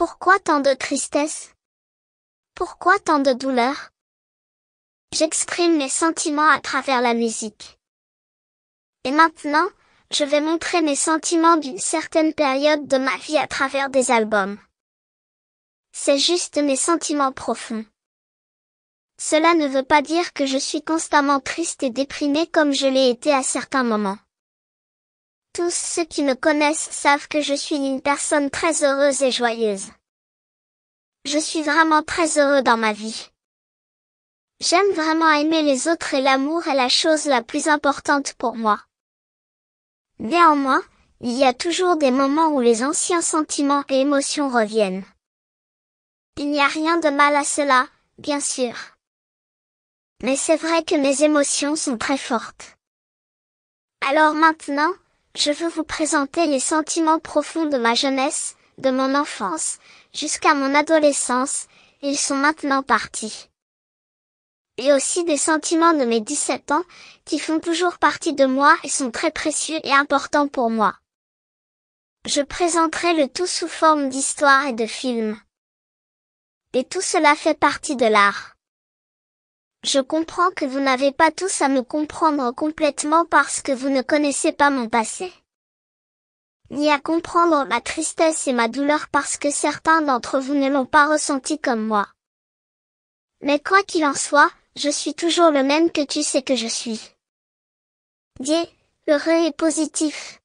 Pourquoi tant de tristesse Pourquoi tant de douleur J'exprime mes sentiments à travers la musique. Et maintenant, je vais montrer mes sentiments d'une certaine période de ma vie à travers des albums. C'est juste mes sentiments profonds. Cela ne veut pas dire que je suis constamment triste et déprimée comme je l'ai été à certains moments. Tous ceux qui me connaissent savent que je suis une personne très heureuse et joyeuse. Je suis vraiment très heureux dans ma vie. J'aime vraiment aimer les autres et l'amour est la chose la plus importante pour moi. Néanmoins, il y a toujours des moments où les anciens sentiments et émotions reviennent. Il n'y a rien de mal à cela, bien sûr. Mais c'est vrai que mes émotions sont très fortes. Alors maintenant, je veux vous présenter les sentiments profonds de ma jeunesse, de mon enfance, jusqu'à mon adolescence, ils sont maintenant partis. Et aussi des sentiments de mes 17 ans, qui font toujours partie de moi et sont très précieux et importants pour moi. Je présenterai le tout sous forme d'histoire et de films. Et tout cela fait partie de l'art. Je comprends que vous n'avez pas tous à me comprendre complètement parce que vous ne connaissez pas mon passé. Ni à comprendre ma tristesse et ma douleur parce que certains d'entre vous ne l'ont pas ressenti comme moi. Mais quoi qu'il en soit, je suis toujours le même que tu sais que je suis. Dieu, heureux et positif.